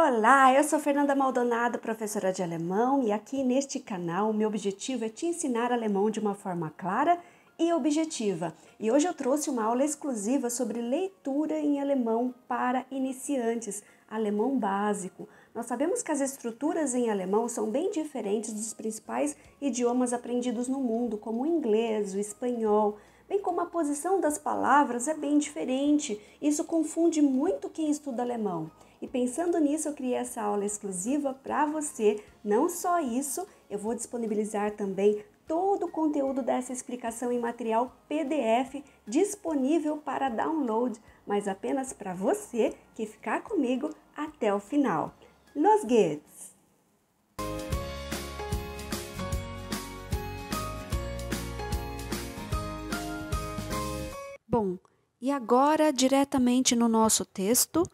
Olá, eu sou Fernanda Maldonado, professora de alemão, e aqui neste canal meu objetivo é te ensinar alemão de uma forma clara e objetiva. E hoje eu trouxe uma aula exclusiva sobre leitura em alemão para iniciantes, alemão básico. Nós sabemos que as estruturas em alemão são bem diferentes dos principais idiomas aprendidos no mundo, como o inglês, o espanhol, bem como a posição das palavras é bem diferente. Isso confunde muito quem estuda alemão. E pensando nisso, eu criei essa aula exclusiva para você. Não só isso, eu vou disponibilizar também todo o conteúdo dessa explicação em material PDF disponível para download, mas apenas para você que ficar comigo até o final. Los Gates! Bom, e agora diretamente no nosso texto,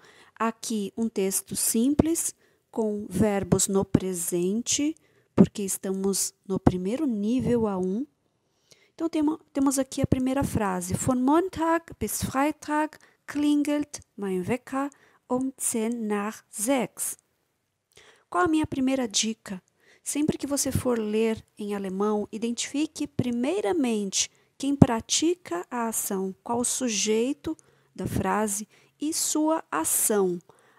Aqui um texto simples, com verbos no presente, porque estamos no primeiro nível A1. Então temos aqui a primeira frase: Von Montag bis Freitag klingelt mein Wecker um 10 nach 6. Qual a minha primeira dica? Sempre que você for ler em alemão, identifique primeiramente quem pratica a ação, qual o sujeito da frase e sua ação.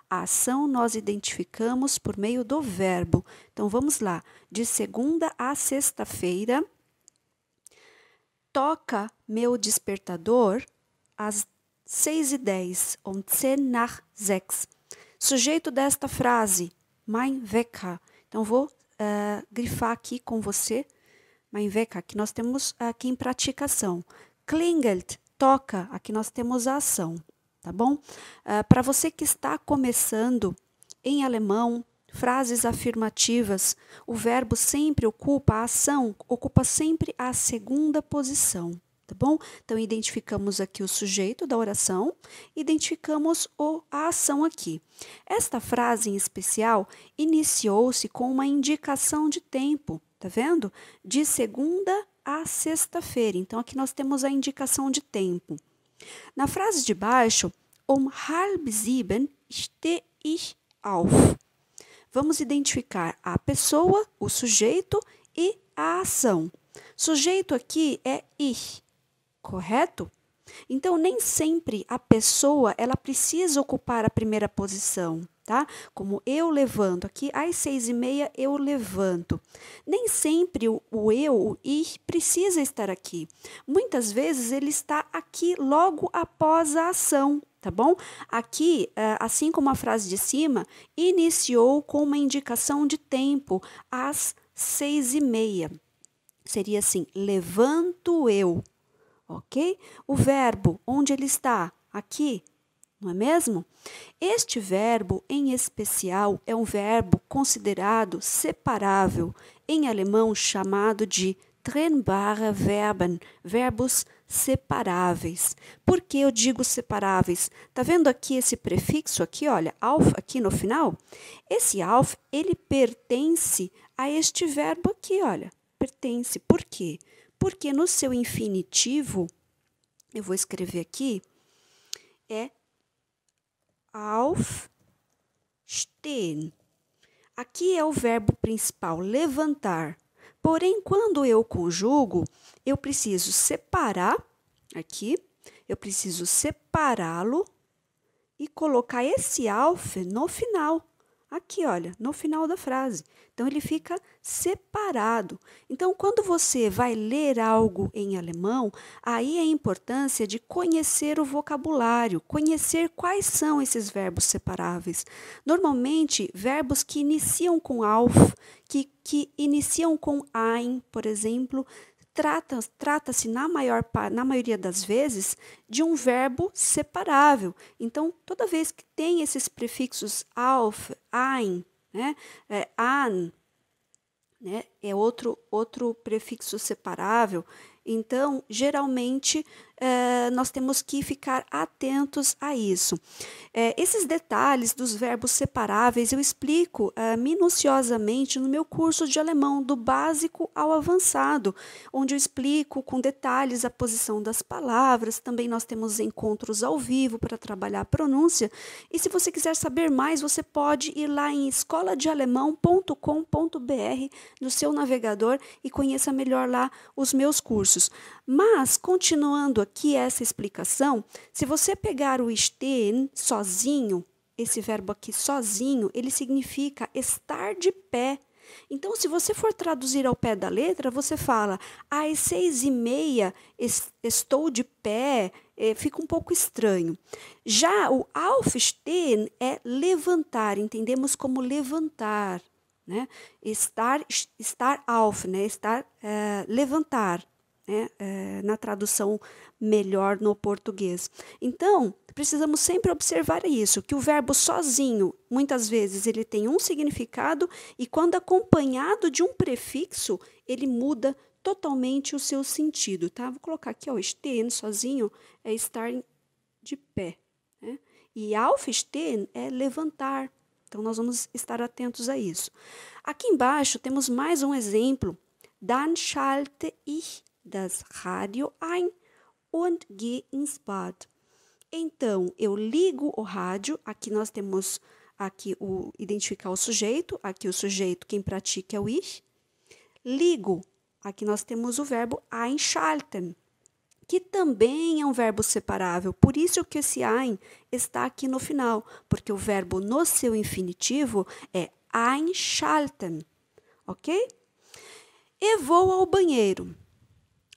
A ação nós identificamos por meio do verbo. Então vamos lá, de segunda a sexta-feira, toca meu despertador às 6 e 10, um nach sechs. Sujeito desta frase, mein Wecker. Então vou uh, grifar aqui com você, mein Wecker, que nós temos aqui em praticação. Klingelt, toca, aqui nós temos a ação tá bom? Uh, ah, Para você que está começando em alemão, frases afirmativas, o verbo sempre ocupa a ação, ocupa sempre a segunda posição, tá bom? Então, identificamos aqui o sujeito da oração, identificamos o, a ação aqui. Esta frase em especial iniciou-se com uma indicação de tempo, tá vendo? De segunda a sexta-feira. Então, aqui nós temos a indicação de tempo. Na frase de baixo, um halb sieben stehe ich auf. Vamos identificar a pessoa, o sujeito e a ação. Sujeito aqui é ich, correto? Então, nem sempre a pessoa ela precisa ocupar a primeira posição tá? Como eu levanto aqui, às seis e meia eu levanto. Nem sempre o, eu, o ir, precisa estar aqui. Muitas vezes ele está aqui logo após a ação, tá bom? Aqui, eh, assim como a frase de cima, iniciou com uma indicação de tempo, às seis e meia. Seria assim, levanto eu, ok? O verbo, onde ele está? Aqui, não é mesmo? Este verbo, em especial, é um verbo considerado separável, em alemão chamado de trennbare Verben, verbos separáveis. Por que eu digo separáveis? Tá vendo aqui esse prefixo aqui, olha, alf aqui no final? Esse alf, ele pertence a este verbo aqui, olha. Pertence. Por quê? Porque no seu infinitivo, eu vou escrever aqui, é aufstehen. Aqui é o verbo principal, levantar. Porém, quando eu conjugo, eu preciso separar, aqui, eu preciso separá-lo e colocar esse auf no final. Aqui, olha, no final da frase. Então, ele fica separado. Então, quando você vai ler algo em alemão, aí é a importância de conhecer o vocabulário, conhecer quais são esses verbos separáveis. Normalmente, verbos que iniciam com auf, que, que iniciam com ein, por exemplo, trata-se, trata na, maior, na maioria das vezes, de um verbo separável. Então, toda vez que tem esses prefixos auf, ein, né, é, an, né, é outro, outro prefixo separável. Então, geralmente, é, nós temos que ficar atentos a isso. É, esses detalhes dos verbos separáveis eu explico é, minuciosamente no meu curso de alemão, do básico ao avançado, onde eu explico com detalhes a posição das palavras. Também nós temos encontros ao vivo para trabalhar a pronúncia. E se você quiser saber mais, você pode ir lá em escoladealemão.com.br no seu navegador e conheça melhor lá os meus cursos. Mas, continuando aqui essa explicação, se você pegar o stehen sozinho, esse verbo aqui sozinho, ele significa estar de pé. Então, se você for traduzir ao pé da letra, você fala: às seis e meia estou de pé. É, fica um pouco estranho. Já o aufstehen é levantar. Entendemos como levantar, né? Estar, estar auf, né? Estar é, levantar né, é, na tradução melhor no português. Então, precisamos sempre observar isso, que o verbo sozinho, muitas vezes, ele tem um significado e quando acompanhado de um prefixo, ele muda totalmente o seu sentido, tá? Vou colocar aqui, ó, stehen sozinho é estar de pé, né? E aufstehen é levantar. Então, nós vamos estar atentos a isso. Aqui embaixo, temos mais um exemplo. Dann schalte ich das Radio ein und gehe ins Bad. Então, eu ligo o rádio, aqui nós temos aqui o identificar o sujeito, aqui o sujeito quem pratica é o ich. Ligo, aqui nós temos o verbo einschalten, que também é um verbo separável. Por isso que esse ein está aqui no final, porque o verbo no seu infinitivo é einschalten, ok? E vou ao banheiro.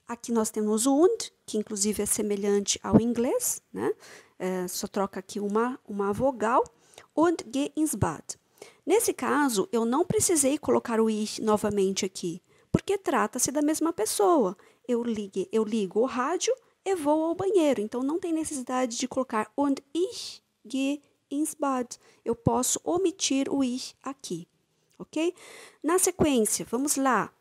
Aqui nós temos o und, que inclusive é semelhante ao inglês, né? É, só troca aqui uma, uma vogal. Und ge ins Bad. Nesse caso, eu não precisei colocar o ich novamente aqui, porque trata-se da mesma pessoa. Eu, ligue, eu ligo o rádio e vou ao banheiro, então não tem necessidade de colocar und ich gehe ins Bad. Eu posso omitir o ich aqui, ok? Na sequência, vamos lá.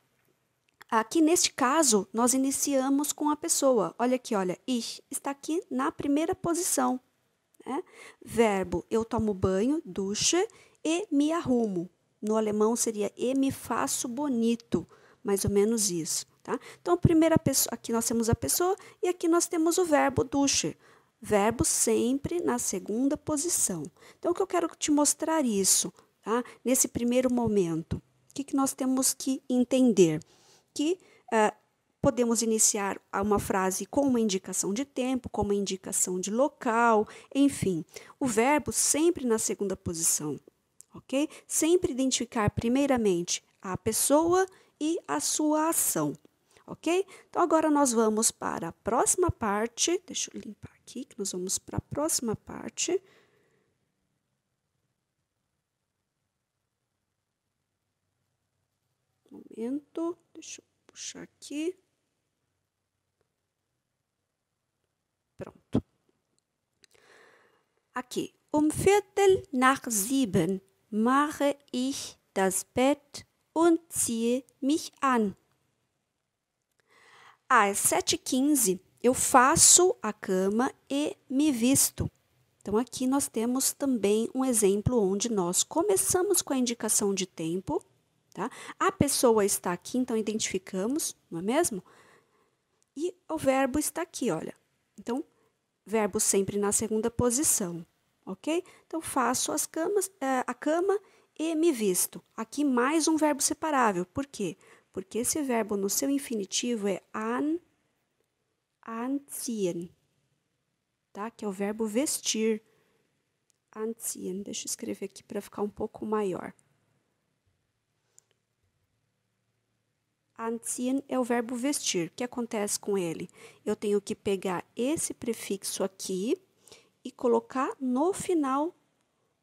Aqui neste caso, nós iniciamos com a pessoa. Olha aqui, olha, ich está aqui na primeira posição. Né? Verbo, eu tomo banho, duche e me arrumo. No alemão seria e me faço bonito, mais ou menos isso. Tá? Então, primeira pessoa, aqui nós temos a pessoa e aqui nós temos o verbo duche. Verbo sempre na segunda posição. Então, o que eu quero te mostrar isso, tá? Nesse primeiro momento, o que, que nós temos que entender? que uh, podemos iniciar uma frase com uma indicação de tempo, com uma indicação de local, enfim, o verbo sempre na segunda posição, ok? Sempre identificar primeiramente a pessoa e a sua ação, ok? Então agora nós vamos para a próxima parte. Deixa eu limpar aqui, que nós vamos para a próxima parte. Momento, deixa eu puxar aqui. Pronto. Aqui. Um Viertel nach sieben mache ich das Bett und ziehe mich an. Às 7h15 eu faço a cama e me visto. Então, aqui nós temos também um exemplo onde nós começamos com a indicação de tempo Tá? A pessoa está aqui, então identificamos, não é mesmo? E o verbo está aqui, olha. Então, verbo sempre na segunda posição, ok? Então, faço as camas, é, a cama e me visto. Aqui mais um verbo separável. Por quê? Porque esse verbo no seu infinitivo é an, anziehen, tá? Que é o verbo vestir. Anziehen. Deixa eu escrever aqui para ficar um pouco maior. Anziehen é o verbo vestir. O que acontece com ele? Eu tenho que pegar esse prefixo aqui e colocar no final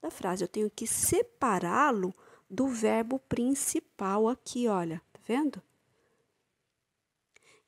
da frase. Eu tenho que separá-lo do verbo principal aqui, olha, tá vendo?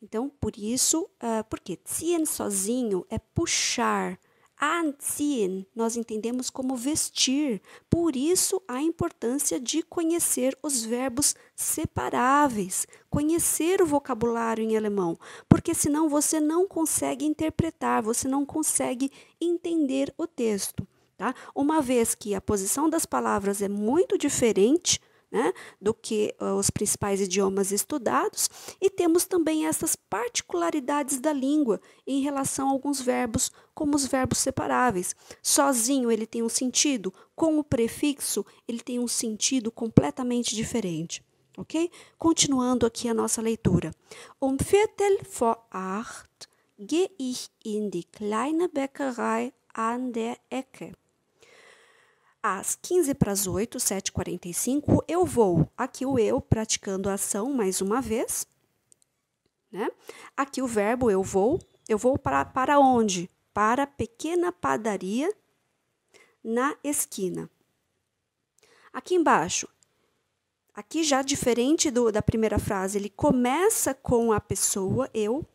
Então, por isso, uh, ah, porque ziehen sozinho é puxar, anziehen nós entendemos como vestir. Por isso a importância de conhecer os verbos separáveis, conhecer o vocabulário em alemão, porque senão você não consegue interpretar, você não consegue entender o texto, tá? Uma vez que a posição das palavras é muito diferente, né, do que ah, os principais idiomas estudados, e temos também essas particularidades da língua em relação a alguns verbos, como os verbos separáveis. Sozinho ele tem um sentido, com o prefixo ele tem um sentido completamente diferente. Ok? Continuando aqui a nossa leitura. Um Viertel vor acht gehe ich in die kleine Bäckerei an der Ecke. Às 15 para as 8, 7h45, eu vou. Aqui o eu praticando a ação mais uma vez. Né? Aqui o verbo eu vou. Eu vou para, para onde? Para a pequena padaria na esquina. Aqui embaixo, aqui já diferente do, da primeira frase, ele começa com a pessoa, eu,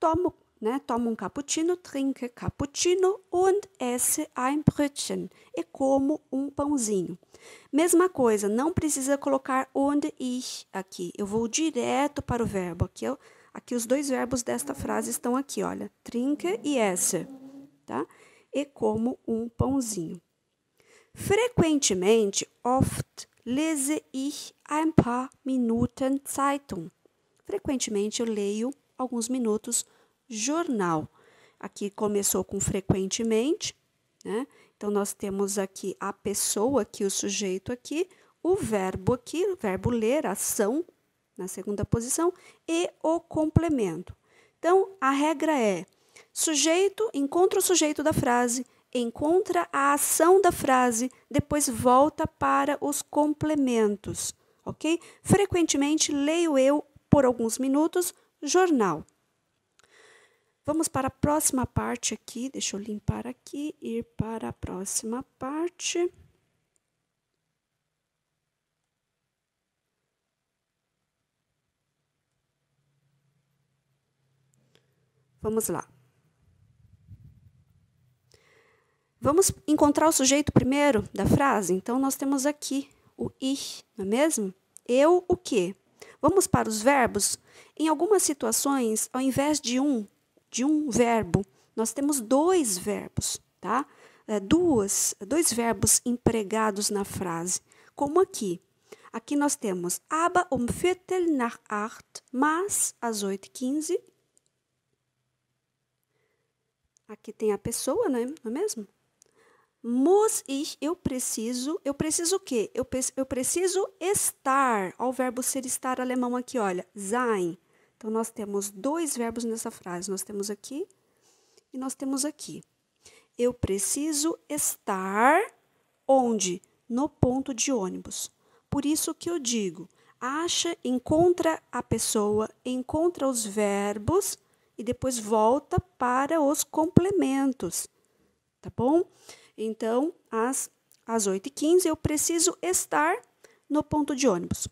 tomo né? um cappuccino, trinque cappuccino und esse ein Brötchen e como um pãozinho. Mesma coisa, não precisa colocar und ich aqui. Eu vou direto para o verbo. Aqui, eu, aqui os dois verbos desta frase estão aqui, olha. trinque e esse, tá? E como um pãozinho. Frequentemente, oft, lese ich ein paar Minuten Zeitung. Frequentemente eu leio alguns minutos jornal. Aqui começou com frequentemente, né? Então, nós temos aqui a pessoa, aqui o sujeito aqui, o verbo aqui, o verbo ler, ação, na segunda posição, e o complemento. Então, a regra é: sujeito encontra o sujeito da frase, encontra a ação da frase, depois volta para os complementos, ok? Frequentemente leio eu por alguns minutos jornal. Vamos para a próxima parte aqui. Deixa eu limpar aqui e ir para a próxima parte. Vamos lá. Vamos encontrar o sujeito primeiro da frase? Então, nós temos aqui o i, não é mesmo? Eu, o que? Vamos para os verbos? Em algumas situações, ao invés de um, de um verbo, nós temos dois verbos, tá? É, duas, dois verbos empregados na frase, como aqui. Aqui nós temos aber um Viertel nach acht, mas às 8h15. Aqui tem a pessoa, né? não é mesmo? Muss ich, eu preciso, eu preciso o quê? Eu, eu preciso estar, o verbo ser estar alemão aqui, olha, sein então, nós temos dois verbos nessa frase. Nós temos aqui e nós temos aqui. Eu preciso estar onde? No ponto de ônibus. Por isso que eu digo, acha, encontra a pessoa, encontra os verbos e depois volta para os complementos, tá bom? Então, às, às 8h15 eu preciso estar no ponto de ônibus.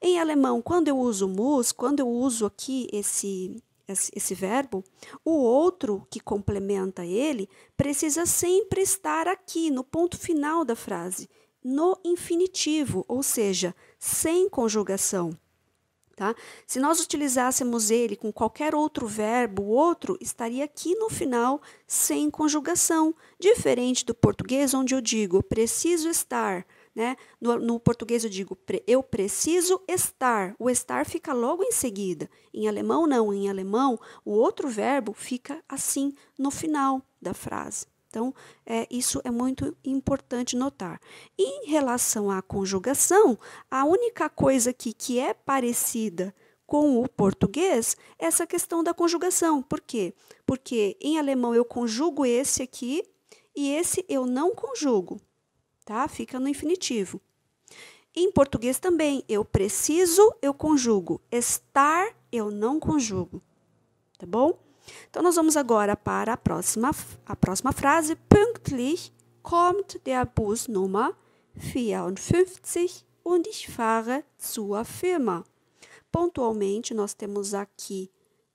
Em alemão, quando eu uso muss, quando eu uso aqui esse, esse, esse verbo, o outro que complementa ele precisa sempre estar aqui, no ponto final da frase, no infinitivo, ou seja, sem conjugação. Tá? Se nós utilizássemos ele com qualquer outro verbo, o outro estaria aqui no final sem conjugação, diferente do português, onde eu digo preciso estar, né? No, no, português eu digo eu preciso estar. O estar fica logo em seguida. Em alemão, não. Em alemão, o outro verbo fica assim no final da frase. Então, é, isso é muito importante notar. Em relação à conjugação, a única coisa aqui que é parecida com o português é essa questão da conjugação. Por quê? Porque em alemão eu conjugo esse aqui e esse eu não conjugo tá? Fica no infinitivo. Em português também, eu preciso, eu conjugo. Estar, eu não conjugo. Tá bom? Então, nós vamos agora para a próxima, a próxima frase. Pünktlich kommt der Bus Nummer 54 und ich fahre zur Firma. Pontualmente, nós temos aqui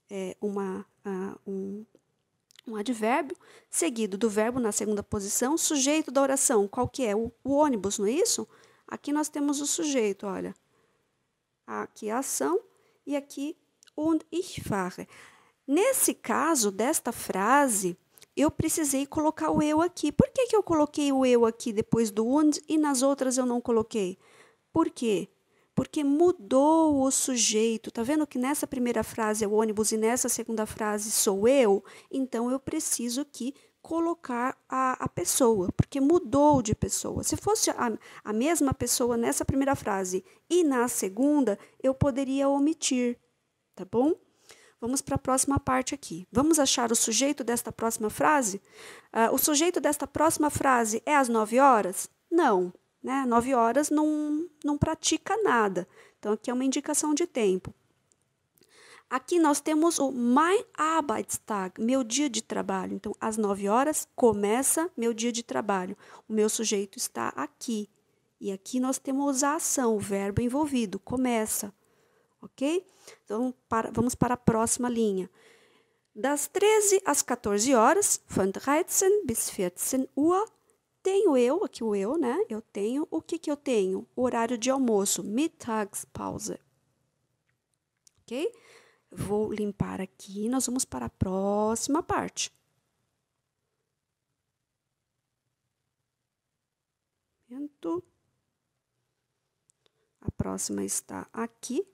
é, uma, uh, um um advérbio, seguido do verbo na segunda posição, sujeito da oração, qual que é? O, o, ônibus, não é isso? Aqui nós temos o sujeito, olha. Aqui a ação e aqui und ich fahre. Nesse caso desta frase, eu precisei colocar o eu aqui. Por que, que eu coloquei o eu aqui depois do und e nas outras eu não coloquei? Por quê? porque mudou o sujeito. Tá vendo que nessa primeira frase é o ônibus e nessa segunda frase sou eu? Então eu preciso que colocar a, a pessoa, porque mudou de pessoa. Se fosse a, a mesma pessoa nessa primeira frase e na segunda, eu poderia omitir, tá bom? Vamos para a próxima parte aqui. Vamos achar o sujeito desta próxima frase? Uh, o sujeito desta próxima frase é às 9 horas? Não. Né? Nove horas não, não pratica nada. Então, aqui é uma indicação de tempo. Aqui nós temos o Mein Arbeitstag, meu dia de trabalho. Então, às 9 horas começa meu dia de trabalho. O meu sujeito está aqui. E aqui nós temos a ação, o verbo envolvido, começa. Ok? Então, para, vamos para a próxima linha. Das 13 às 14 horas, von 13 bis 14 Uhr, tenho eu, aqui o eu, né? Eu tenho, o que que eu tenho? O horário de almoço, Mittagspause. Ok? Vou limpar aqui, nós vamos para a próxima parte. A próxima está aqui.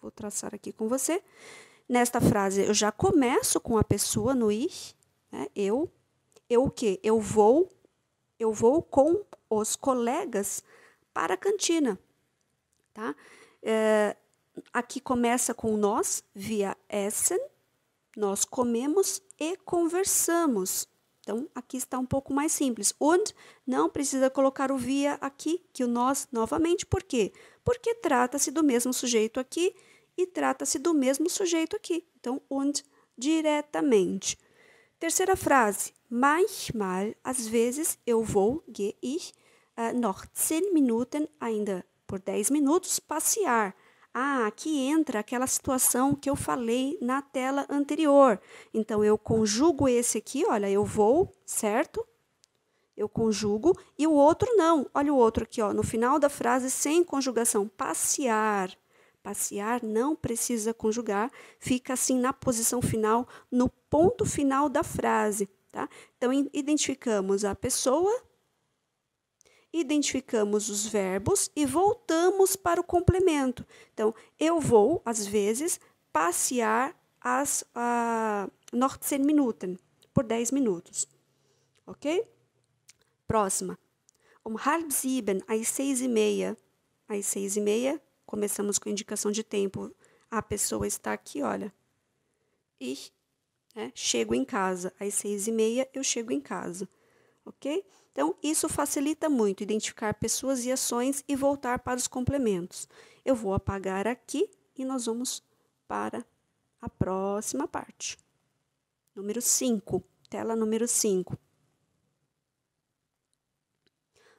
Vou traçar aqui com você. Nesta frase, eu já começo com a pessoa no ir, né? Eu, eu o quê? Eu vou, eu vou com os colegas para a cantina, tá? É, aqui começa com nós via Essen, nós comemos e conversamos. Então, aqui está um pouco mais simples. Und não precisa colocar o via aqui, que o nós novamente. Por quê? Porque trata-se do mesmo sujeito aqui e trata-se do mesmo sujeito aqui. Então, und diretamente. Terceira frase. Manchmal, às vezes, eu vou, gehe ich, uh, noch 10 Minuten, ainda por 10 minutos, passear. Ah, aqui entra aquela situação que eu falei na tela anterior. Então, eu conjugo esse aqui, olha, eu vou, certo? Eu conjugo, e o outro não. Olha o outro aqui, ó, no final da frase, sem conjugação, passear passear, não precisa conjugar, fica assim na posição final, no ponto final da frase. Tá? Então, identificamos a pessoa, identificamos os verbos e voltamos para o complemento. Então, eu vou, às vezes, passear as norte 10 por 10 minutos. Ok? Próxima. Um halb sieben, às seis e meia. Às seis e meia, começamos com indicação de tempo. A pessoa está aqui, olha. Ich né? Chego em casa às seis e meia, eu chego em casa, ok? Então, isso facilita muito identificar pessoas e ações e voltar para os complementos. Eu vou apagar aqui e nós vamos para a próxima parte. Número 5, tela número 5.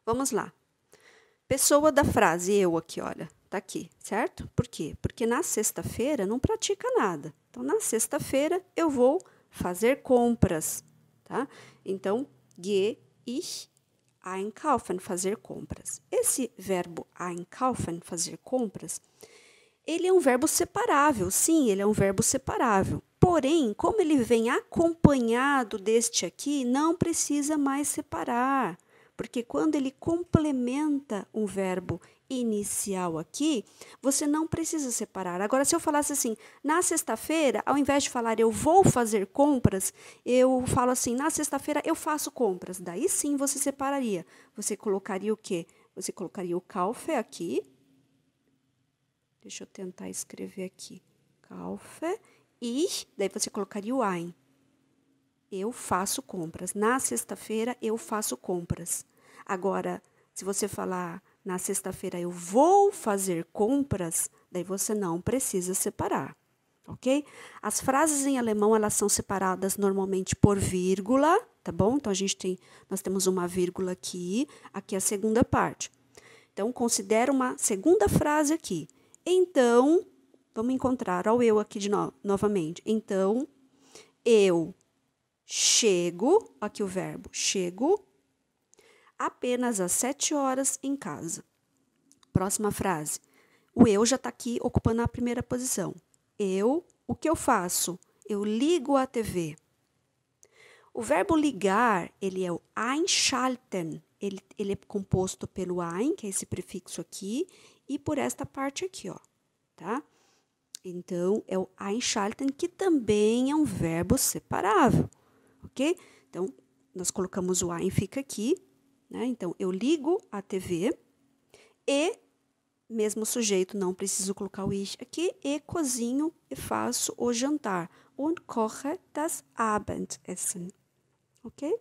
Vamos lá. Pessoa da frase eu aqui, olha, tá aqui, certo? Por quê? Porque na sexta-feira não pratica nada. Então, na sexta-feira, eu vou fazer compras, tá? Então, gehe ich einkaufen, fazer compras. Esse verbo einkaufen, fazer compras, ele é um verbo separável, sim, ele é um verbo separável. Porém, como ele vem acompanhado deste aqui, não precisa mais separar, porque quando ele complementa um verbo inicial aqui, você não precisa separar. Agora, se eu falasse assim, na sexta-feira, ao invés de falar eu vou fazer compras, eu falo assim, na sexta-feira eu faço compras. Daí sim você separaria. Você colocaria o quê? Você colocaria o caufe aqui. Deixa eu tentar escrever aqui. Caufe E daí você colocaria o ein. Eu faço compras. Na sexta-feira eu faço compras. Agora, se você falar na sexta-feira eu vou fazer compras, daí você não precisa separar, ok? As frases em alemão elas são separadas normalmente por vírgula, tá bom? Então a gente tem, nós temos uma vírgula aqui, aqui é a segunda parte. Então considera uma segunda frase aqui. Então vamos encontrar o eu aqui de no, novamente. Então eu chego, aqui o verbo chego apenas às 7 horas em casa. Próxima frase. O eu já está aqui ocupando a primeira posição. Eu, o que eu faço? Eu ligo a TV. O verbo ligar, ele é o einschalten. Ele, ele é composto pelo ein, que é esse prefixo aqui, e por esta parte aqui, ó, tá? Então, é o einschalten, que também é um verbo separável, ok? Então, nós colocamos o ein fica aqui, né? Então, eu ligo a TV e, mesmo sujeito, não preciso colocar o ish aqui, e cozinho e faço o jantar. Und koche das Abendessen. Ok?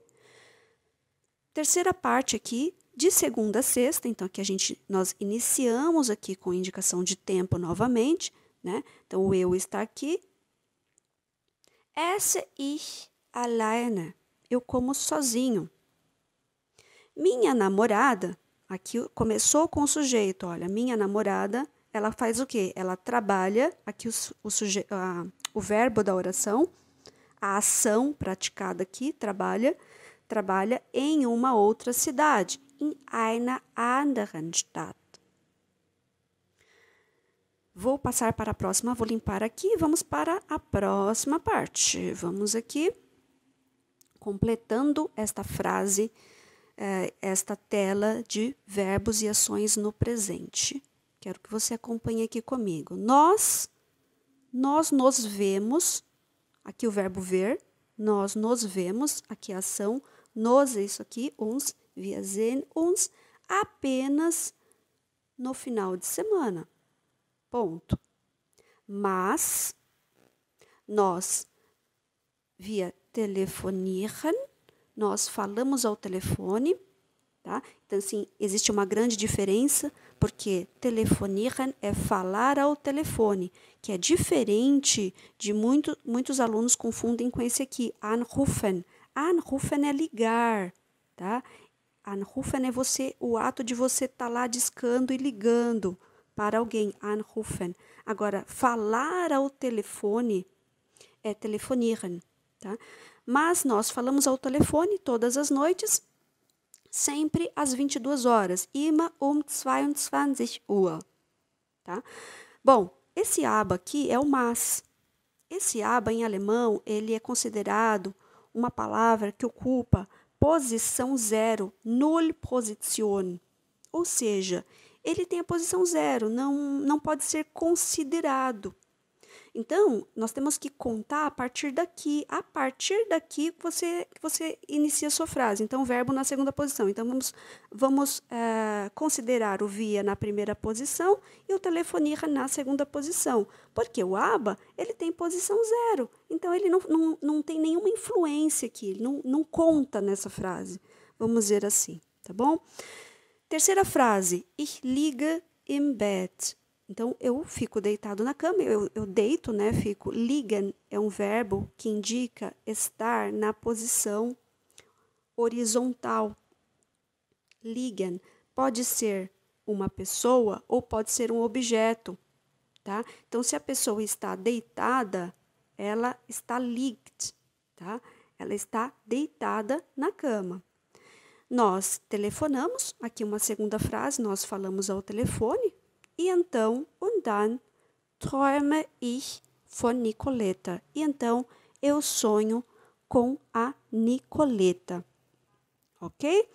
Terceira parte aqui, de segunda a sexta, então aqui a gente, nós iniciamos aqui com indicação de tempo novamente, né? Então, o eu está aqui. Esse ich alleine, eu como sozinho. Minha namorada, aqui começou com o sujeito, olha, minha namorada, ela faz o quê? Ela trabalha, aqui o, o, suje, a, o verbo da oração, a ação praticada aqui, trabalha, trabalha em uma outra cidade, em einer anderen Stadt. Vou passar para a próxima, vou limpar aqui, vamos para a próxima parte. Vamos aqui, completando esta frase é, esta tela de verbos e ações no presente. Quero que você acompanhe aqui comigo. Nós, nós nos vemos, aqui o verbo ver, nós nos vemos, aqui a ação, nos é isso aqui, uns, via zen, uns, apenas no final de semana. Ponto. Mas, nós, via telefonieren, nós falamos ao telefone, tá? Então, assim, existe uma grande diferença, porque telefonieren é falar ao telefone, que é diferente de muito, muitos alunos confundem com esse aqui, anrufen. Anrufen é ligar, tá? Anrufen é você, o ato de você estar tá lá discando e ligando para alguém, anrufen. Agora, falar ao telefone é telefonieren, tá? mas nós falamos ao telefone todas as noites, sempre às 22 horas, immer um 22 Uhr. Tá? Bom, esse aba aqui é o mas. Esse aba em alemão, ele é considerado uma palavra que ocupa posição zero, null position. Ou seja, ele tem a posição zero, não, não pode ser considerado então, nós temos que contar a partir daqui. A partir daqui você, você inicia a sua frase. Então, verbo na segunda posição. Então, vamos, vamos eh, considerar o via na primeira posição e o telefonia na segunda posição. Porque o aba, ele tem posição zero. Então, ele não, não, não tem nenhuma influência aqui, ele não, não conta nessa frase. Vamos dizer assim, tá bom? Terceira frase. Ich liege im Bett. Então, eu fico deitado na cama, eu, eu deito, né? Fico. Ligan é um verbo que indica estar na posição horizontal. Ligan pode ser uma pessoa ou pode ser um objeto, tá? Então, se a pessoa está deitada, ela está ligged, tá? Ela está deitada na cama. Nós telefonamos, aqui uma segunda frase, nós falamos ao telefone, e então, um dan, träume ich von Nicoleta. E então, eu sonho com a Nicoleta. Ok?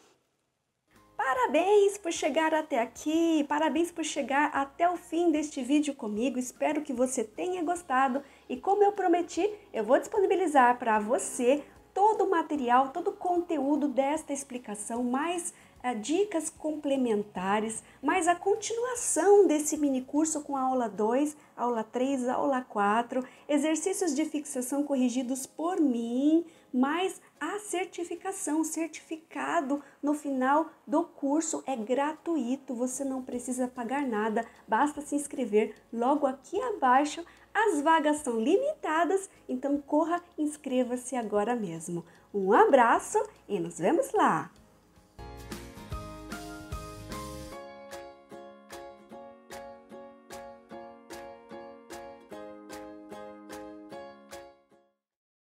Parabéns por chegar até aqui, parabéns por chegar até o fim deste vídeo comigo. Espero que você tenha gostado e, como eu prometi, eu vou disponibilizar para você todo o material, todo o conteúdo desta explicação mais dicas complementares, mais a continuação desse mini curso com a aula 2, aula 3, aula 4, exercícios de fixação corrigidos por mim, mais a certificação, certificado no final do curso é gratuito, você não precisa pagar nada, basta se inscrever logo aqui abaixo. As vagas são limitadas, então corra, inscreva-se agora mesmo. Um abraço e nos vemos lá!